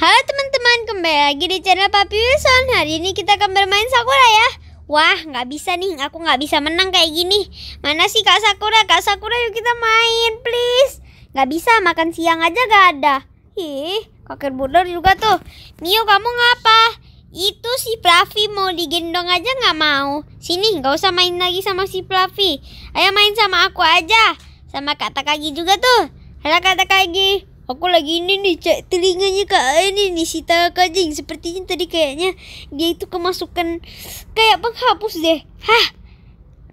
Halo teman-teman, kembali lagi di channel Papi Wilson Hari ini kita akan bermain Sakura ya Wah, nggak bisa nih, aku nggak bisa menang kayak gini Mana sih Kak Sakura? Kak Sakura yuk kita main, please Nggak bisa, makan siang aja gak ada Ih, kakek bodor juga tuh Mio, kamu ngapa? Itu si Fluffy mau digendong aja nggak mau Sini, nggak usah main lagi sama si Fluffy Ayo main sama aku aja Sama Kak Takagi juga tuh Halo Kak Takagi Aku lagi ini nih cek telinganya Kak ini nih si Kajing. Sepertinya tadi kayaknya dia itu kemasukan kayak penghapus deh. Hah?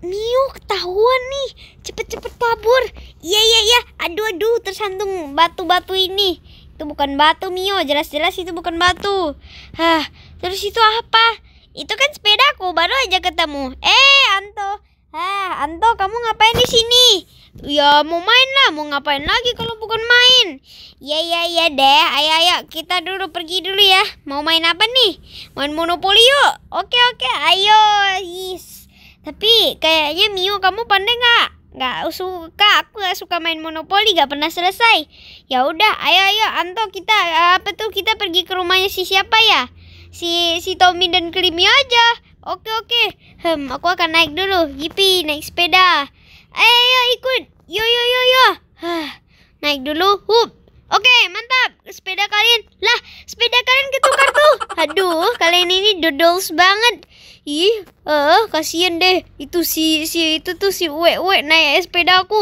Mio ketahuan nih. Cepet-cepet kabur. Iya iya iya. Aduh aduh tersandung batu-batu ini. Itu bukan batu Mio, jelas-jelas itu bukan batu. Hah, terus itu apa? Itu kan sepedaku, baru aja ketemu. Eh, Anto. Hah, Anto, kamu ngapain di sini? ya mau main lah mau ngapain lagi kalau bukan main ya ya ya deh ayo ayo kita dulu pergi dulu ya mau main apa nih main monopoli yuk oke oke ayo yes. tapi kayaknya Mio kamu pandai nggak nggak suka aku nggak suka main monopoli nggak pernah selesai ya udah ayo ayo Anto kita apa tuh kita pergi ke rumahnya si siapa ya si si Tommy dan krimi aja oke oke hmm aku akan naik dulu Yipi naik sepeda eh, Ayo ikut Yo yo yo yo. Naik dulu. Hup. Oke, mantap. Sepeda kalian. Lah, sepeda kalian ketukar tuh. Aduh, kalian ini dodols banget. Ih, eh, uh, kasihan deh. Itu si si itu tuh si uwe-uwe naik sepeda aku.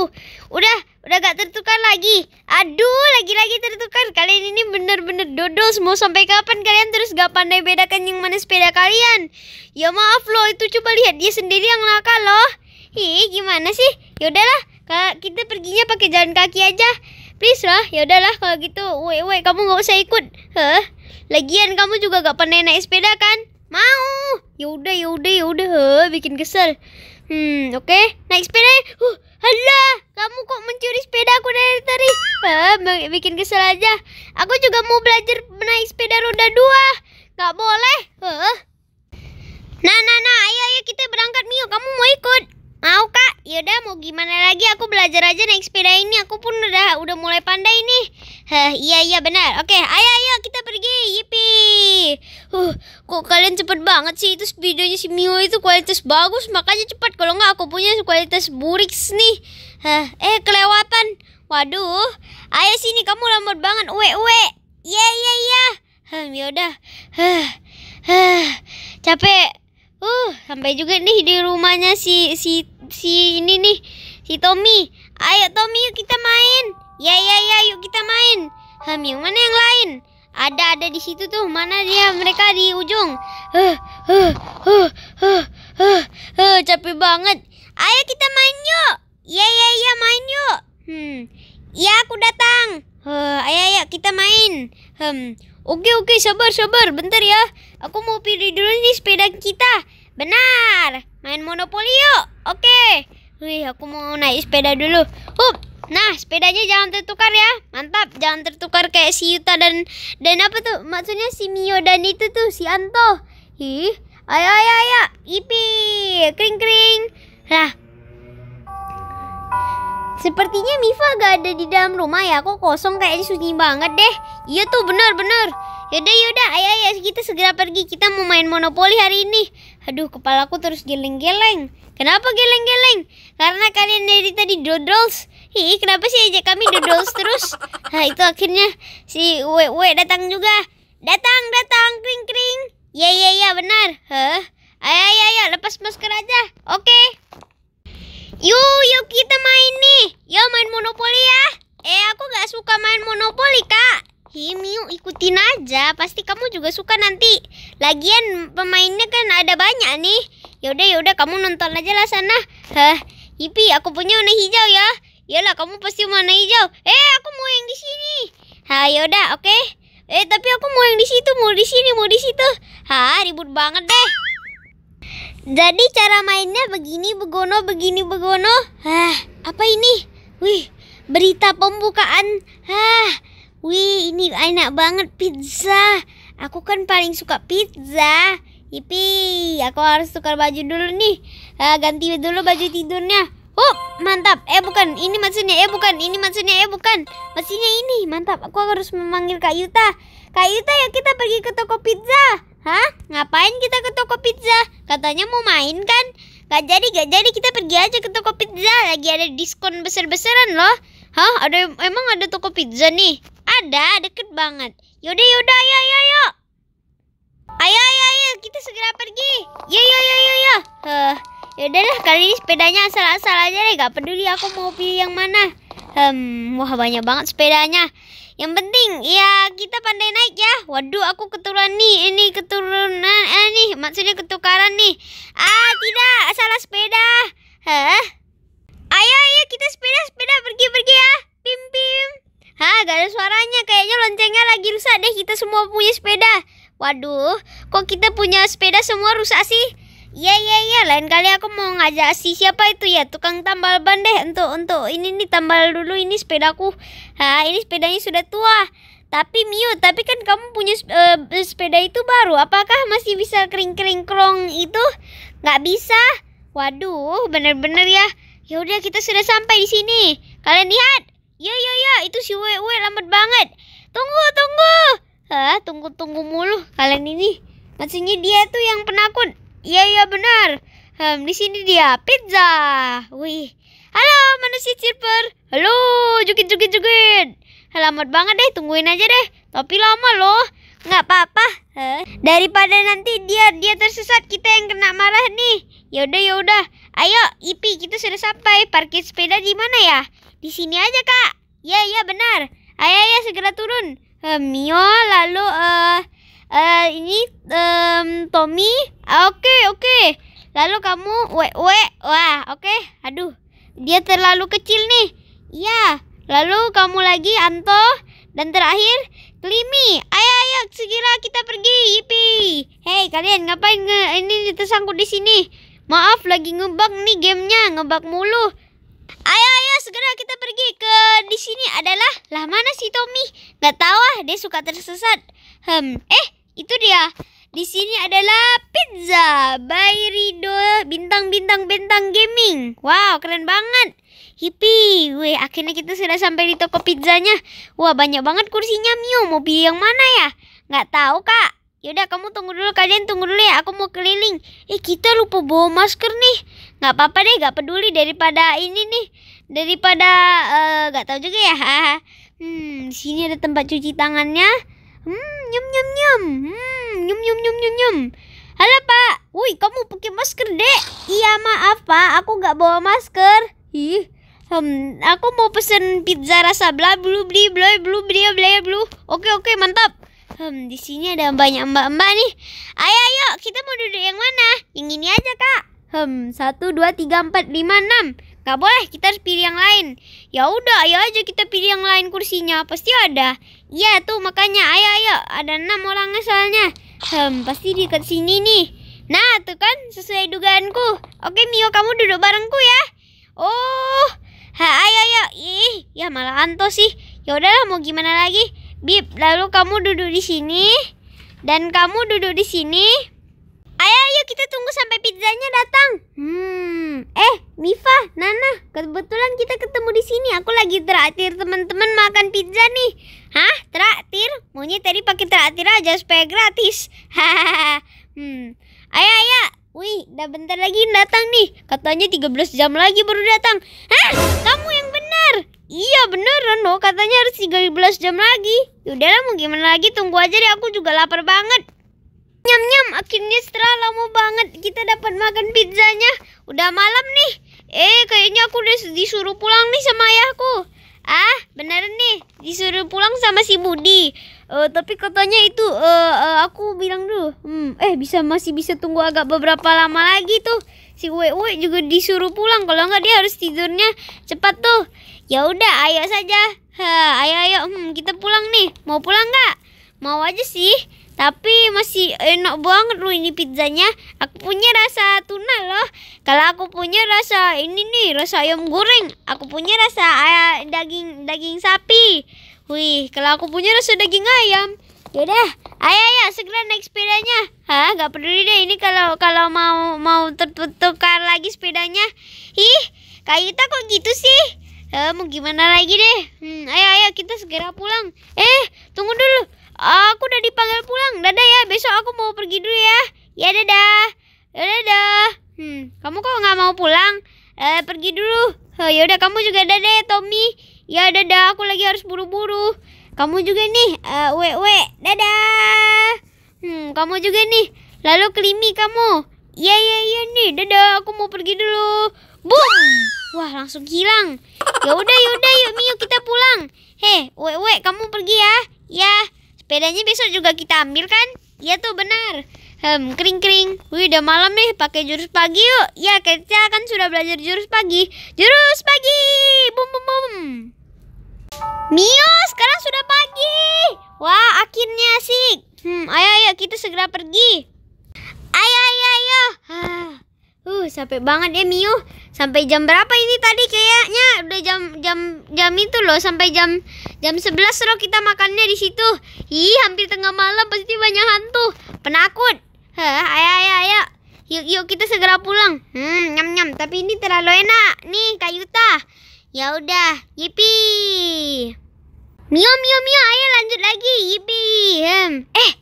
Udah, udah gak tertukar lagi. Aduh, lagi-lagi tertukar. Kalian ini bener-bener dodol. Mau sampai kapan kalian terus gak pandai bedakan yang mana sepeda kalian? Ya maaf loh, itu coba lihat dia sendiri yang nakal loh. Ih, gimana sih? Yaudahlah, Kak, kita perginya pakai jalan kaki aja. Please lah, ya udahlah kalau gitu. Woi, woi, kamu nggak usah ikut. Hah? Lagian kamu juga gak pernah naik sepeda kan? Mau. Ya udah, ya udah, ya udah. Heh, bikin kesel. Hmm, oke. Okay. Naik sepeda. Huh, alah, kamu kok mencuri sepeda aku dari tadi? Hah, bikin kesel aja. Aku juga mau belajar naik sepeda roda dua. Gak boleh. Hah? Nah, nah, nah, ayo, ayo kita berangkat Mio. Kamu mau ikut? Mau kak? Yaudah mau gimana lagi aku belajar aja naik sepeda ini Aku pun udah udah mulai pandai nih Hah, Iya iya benar Oke ayo ayo kita pergi Yipi huh, Kok kalian cepet banget sih Itu videonya si Mio itu kualitas bagus Makanya cepat Kalau nggak aku punya kualitas burik nih Hah, Eh kelewatan Waduh Ayo sini kamu lambat banget Uwe uwe Iya iya iya Hah, Yaudah Hah, huh, capek Uh, sampai juga nih di rumahnya si si si ini nih, si Tommy. Ayo Tommy yuk kita main. Ya ya ya yuk kita main. Ham yang mana yang lain? Ada ada di situ tuh. Mana dia? Mereka di ujung. Huh, eh, huh, eh, huh, huh, huh, huh, capek banget. Ayo kita main yuk. Ya ya ya main yuk. Hmm. Ya aku datang. Huh, ayo ayo kita main. Hmm. Oke oke sabar sabar bentar ya. Aku mau pilih dulu nih sepeda kita. Benar. Main monopoli yuk. Oke. Wih aku mau naik sepeda dulu. Hup. Nah sepedanya jangan tertukar ya. Mantap. Jangan tertukar kayak si Yuta dan dan apa tuh? Maksudnya si Mio dan itu tuh si Anto. Ih. Ayo ayo ayo. Ipi. Kring kring. Nah. Sepertinya Mifa gak ada di dalam rumah ya Kok kosong kayaknya sunyi banget deh Iya tuh bener-bener Yaudah yaudah ayo ayo kita segera pergi Kita mau main monopoli hari ini Aduh kepalaku terus geleng-geleng Kenapa geleng-geleng? Karena kalian dari tadi dodols Ih kenapa sih aja kami dodols terus Nah itu akhirnya si Wewe datang juga Datang datang kring kring Iya iya iya benar Hah? Ayo ayo ayo lepas masker aja ikutin aja pasti kamu juga suka nanti lagian pemainnya kan ada banyak nih yaudah yaudah kamu nonton aja lah sana hah ipi aku punya warna hijau ya iyalah kamu pasti warna hijau eh aku mau yang di sini ha yaudah oke okay. eh tapi aku mau yang di situ mau di sini mau di situ ha ribut banget deh jadi cara mainnya begini begono begini begono hah apa ini wih berita pembukaan hah Wih, ini enak banget pizza. Aku kan paling suka pizza. Ipi, aku harus tukar baju dulu nih. Uh, ganti dulu baju tidurnya. Oh, mantap. Eh bukan, ini maksudnya. Eh bukan, ini maksudnya. Eh bukan, maksudnya ini. Mantap, aku harus memanggil Kak Yuta. Kak Yuta, ya kita pergi ke toko pizza. Hah? Ngapain kita ke toko pizza? Katanya mau main kan? Gak jadi, gak jadi. Kita pergi aja ke toko pizza. Lagi ada diskon besar-besaran loh. Hah? Ada emang ada toko pizza nih? ada, deket banget. Yaudah, yaudah, ayo, ayo, ayo. Ayo, ayo, ayo, kita segera pergi. Yo, yo, yo, yo, yo. yaudah lah, kali ini sepedanya asal-asal aja deh. Gak peduli aku mau pilih yang mana. Hmm, wah banyak banget sepedanya. Yang penting ya kita pandai naik ya. Waduh, aku keturunan nih. Ini keturunan eh nih, maksudnya ketukaran nih. Ah, tidak, salah sepeda. Hah? Ayo, ayo kita sepeda sepeda pergi pergi ya. Pim pim. Hah, gak ada suaranya. Kayaknya loncengnya lagi rusak deh. Kita semua punya sepeda. Waduh, kok kita punya sepeda semua rusak sih? Iya iya iya, lain kali aku mau ngajak si siapa itu ya tukang tambal ban deh untuk untuk ini nih tambal dulu ini sepedaku. Hah, ini sepedanya sudah tua. Tapi Mio, tapi kan kamu punya uh, sepeda itu baru. Apakah masih bisa kering-kering krong itu? Gak bisa. Waduh, bener-bener ya. Ya udah kita sudah sampai di sini. Kalian lihat, Ya ya ya, itu si Wewe lambat banget. Tunggu, tunggu. Hah, tunggu-tunggu mulu kalian ini. Maksudnya dia tuh yang penakut. Iya iya benar. Hmm, di sini dia pizza. Wih. Halo manusia chipper. Halo, joget joget joget. Lambat banget deh, tungguin aja deh. Tapi lama loh. Nggak apa-apa. Daripada nanti dia dia tersesat, kita yang kena marah nih. Yaudah yaudah. Ayo, Ipi, kita sudah sampai. Parkir sepeda di mana ya? Di sini aja, Kak. Iya, iya, benar. Ayo, ayo, segera turun. Uh, Mio, lalu uh, uh, ini um, Tommy. Ah, oke, uh, oke. Okay. Lalu kamu we we wah, oke. Okay. Aduh, dia terlalu kecil nih. Iya. Lalu kamu lagi Anto dan terakhir Klimi. Ayo ayo segera kita pergi. Yipi. Hei, kalian ngapain nge ini tersangkut di sini? Maaf lagi ngebug nih gamenya ngebug mulu. Ayo, ayo segera kita pergi ke di sini adalah lah mana si Tommy? Gak tahu ah, dia suka tersesat. Hmm, eh itu dia. Di sini adalah pizza by Rido bintang-bintang bintang gaming. Wow, keren banget. Hipi, weh akhirnya kita sudah sampai di toko pizzanya. Wah banyak banget kursinya Mio. Mau pilih yang mana ya? Gak tahu kak. Yaudah kamu tunggu dulu kalian tunggu dulu ya aku mau keliling. Eh kita lupa bawa masker nih. Gak apa-apa deh gak peduli daripada ini nih daripada nggak eh, uh, tahu juga ya hmm sini ada tempat cuci tangannya hmm nyum nyum nyum hmm nyum nyum nyum nyum nyum halo pak woi kamu pakai masker dek iya maaf pak aku nggak bawa masker ih Hmm, aku mau pesen pizza rasa bla blu bli bla blu bli bla blu. Oke oke mantap. Hmm, di sini ada banyak mbak-mbak nih. Ayo ayo, kita mau duduk yang mana? Yang ini aja kak. Hmm, satu dua tiga empat lima enam. Gak boleh, kita harus pilih yang lain. Ya udah, ayo aja kita pilih yang lain kursinya, pasti ada. Iya tuh makanya, ayo ayo, ada enam orangnya soalnya. Hmm, pasti dekat sini nih. Nah, tuh kan sesuai dugaanku. Oke Mio, kamu duduk barengku ya. Oh, ha, ayo ayo. Ih, ya malah Anto sih. Ya udahlah, mau gimana lagi? Bib, lalu kamu duduk di sini dan kamu duduk di sini. Ayo ayo kita tunggu sampai pizza traktir teman-teman makan pizza nih. Hah? Traktir? Maunya tadi pakai traktir aja supaya gratis. Hahaha. hmm. Ayo, ayo. Wih, dah bentar lagi datang nih. Katanya 13 jam lagi baru datang. Hah? Kamu yang benar. Iya benar Reno, katanya harus 13 jam lagi. Yaudahlah mau gimana lagi, tunggu aja deh aku juga lapar banget. Nyam nyam, akhirnya setelah lama banget kita dapat makan pizzanya. Udah malam nih. Eh, kayaknya aku udah disuruh pulang nih sama ayahku. Ah, benar nih disuruh pulang sama si Budi. Uh, tapi katanya itu uh, uh, aku bilang dulu. Hmm, eh bisa masih bisa tunggu agak beberapa lama lagi tuh. Si Wewe juga disuruh pulang kalau nggak dia harus tidurnya cepat tuh. Ya udah, ayo saja. Ha, ayo ayo, hmm, kita pulang nih. Mau pulang nggak? Mau aja sih. Tapi masih enak banget loh ini pizzanya. Aku punya rasa tuna loh. Kalau aku punya rasa ini nih, rasa ayam goreng. Aku punya rasa ayam, eh, daging daging sapi. Wih, kalau aku punya rasa daging ayam. Yaudah, ayo ya segera naik sepedanya. Hah, nggak peduli deh ini kalau kalau mau mau tertukar lagi sepedanya. Ih, kayak kita kok gitu sih? Eh, mau gimana lagi deh? Hmm, ayo ayo kita segera pulang. Eh, tunggu dulu. Aku udah dipanggil pulang. Dadah ya, besok aku mau pergi dulu ya. Ya dadah. Ya, dadah. Hmm, kamu kok nggak mau pulang? Eh, pergi dulu. Oh, ya udah kamu juga dadah ya, Tommy. Ya dadah, aku lagi harus buru-buru. Kamu juga nih, uh, we we. Dadah. Hmm, kamu juga nih. Lalu kelimi kamu. Iya iya iya nih, dadah. Aku mau pergi dulu. Boom. Wah, langsung hilang. Ya udah ya udah yuk Mio kita pulang. Heh, we we kamu pergi ya. Ya. Sepedanya besok juga kita ambil kan? Iya tuh benar. Hmm, kering-kering. Wih, udah malam nih, pakai jurus pagi yuk. Ya, kita kan sudah belajar jurus pagi. Jurus pagi! Bum bum bum. Mio, sekarang sudah pagi. Wah, akhirnya sih. Hmm, ayo ayo kita segera pergi. Ayo ayo ayo. Ah. Uh, sampai banget ya Mio. Sampai jam berapa ini tadi kayaknya udah jam jam jam itu loh sampai jam jam 11 loh kita makannya di situ. Ih, hampir tengah malam pasti banyak hantu, penakut. Hah, ayo ayo ayo. Yuk yuk kita segera pulang. Hmm, nyam nyam, tapi ini terlalu enak. Nih, kayu Yuta. Ya udah, yipi. Mio Mio Mio, ayo lanjut lagi. Yipi. Hmm. Eh.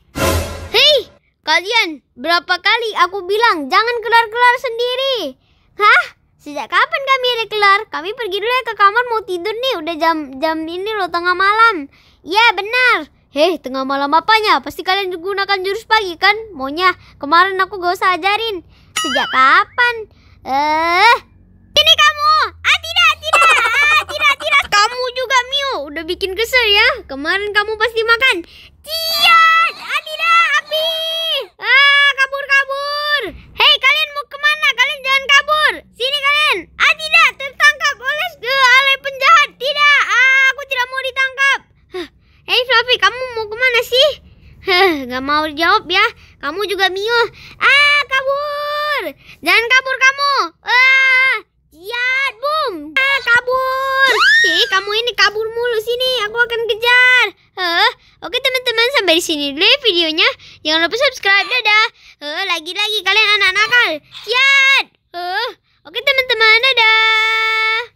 Hei. Kalian, berapa kali aku bilang jangan keluar keluar sendiri? Hah? Sejak kapan kami ada keluar Kami pergi dulu ya ke kamar mau tidur nih, udah jam jam ini loh tengah malam. Iya benar. Heh, tengah malam apanya? Pasti kalian gunakan jurus pagi kan? Maunya kemarin aku gak usah ajarin. Sejak kapan? Eh, ini kamu. Ah tidak, tidak, ah, tidak, tidak. Kamu juga Mio, udah bikin kesel ya. Kemarin kamu pasti makan. Cian, ah tidak api. Ah, kabur kabur. Hei, kalian mau kemana? Kalian jangan kabur. Sini kalian. Ah, tidak, tertangkap oleh eh, oleh penjahat. Tidak, ah, aku tidak mau ditangkap. Hei, Fluffy, kamu mau kemana sih? Heh, gak mau jawab ya. Kamu juga Mio. Ah, kabur. Jangan kabur kabur! sampai di sini dulu ya videonya. Jangan lupa subscribe. Dadah. Eh, lagi-lagi kalian anak anak Kiat. Uh, eh, oke teman-teman, dadah.